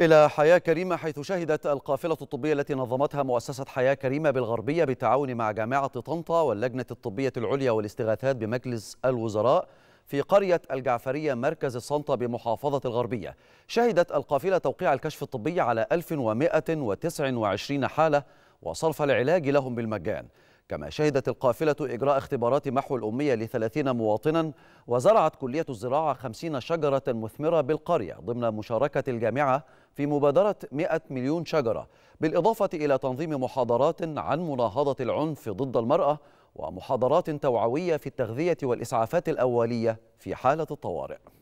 إلى حياة كريمة حيث شهدت القافلة الطبية التي نظمتها مؤسسة حياة كريمة بالغربية بالتعاون مع جامعة طنطا واللجنة الطبية العليا والاستغاثات بمجلس الوزراء في قرية الجعفرية مركز الصنطة بمحافظة الغربية شهدت القافلة توقيع الكشف الطبي على 1129 حالة وصرف العلاج لهم بالمجان كما شهدت القافلة إجراء اختبارات محو الأمية لثلاثين مواطنا وزرعت كلية الزراعة خمسين شجرة مثمرة بالقرية ضمن مشاركة الجامعة في مبادرة 100 مليون شجرة بالإضافة إلى تنظيم محاضرات عن مناهضة العنف ضد المرأة ومحاضرات توعوية في التغذية والإسعافات الأولية في حالة الطوارئ